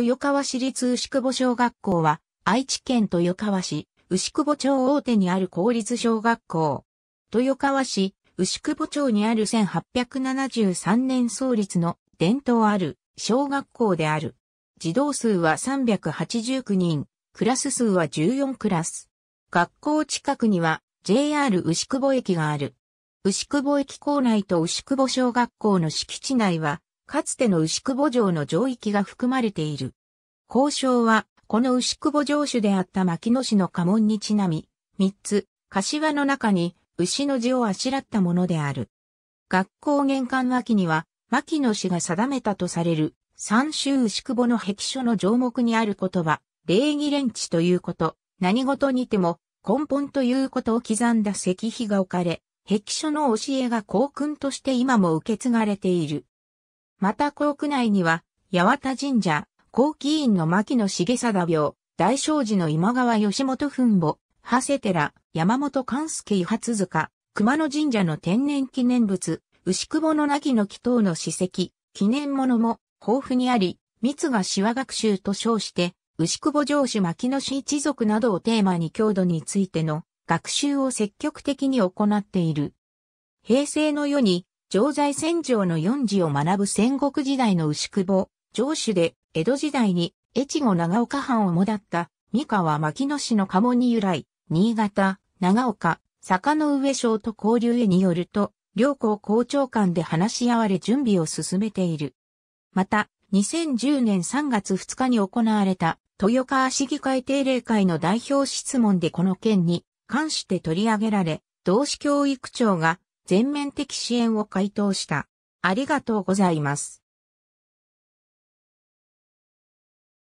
豊川市立牛久保小学校は、愛知県豊川市、牛久保町大手にある公立小学校。豊川市、牛久保町にある1873年創立の伝統ある小学校である。児童数は389人、クラス数は14クラス。学校近くには JR 牛久保駅がある。牛久保駅構内と牛久保小学校の敷地内はかつての牛久保城の城域が含まれている。交渉は、この牛久保城主であった牧野氏の家紋にちなみ、三つ、柏の中に牛の字をあしらったものである。学校玄関脇には、牧野氏が定めたとされる、三州牛久保の壁書の条目にある言葉、礼儀連地ということ、何事にても根本ということを刻んだ石碑が置かれ、壁書の教えが校訓として今も受け継がれている。また校区内には、八幡神社、後期院の牧野重貞廟、大正寺の今川吉本墳墓、長谷寺、山本勘助伊発塚、熊野神社の天然記念物、牛久のきの祈祷の史跡、記念物も豊富にあり、密が手話学習と称して、牛久城主牧野氏一族などをテーマに郷土についての学習を積極的に行っている。平成の世に常在戦場の四字を学ぶ戦国時代の牛久保、城主で、江戸時代に、越後長岡藩をもだった、三河牧野氏の鴨に由来、新潟、長岡、坂の上省と交流へによると、両校校長間で話し合われ準備を進めている。また、2010年3月2日に行われた、豊川市議会定例会の代表質問でこの件に関して取り上げられ、同志教育長が全面的支援を回答した。ありがとうございます。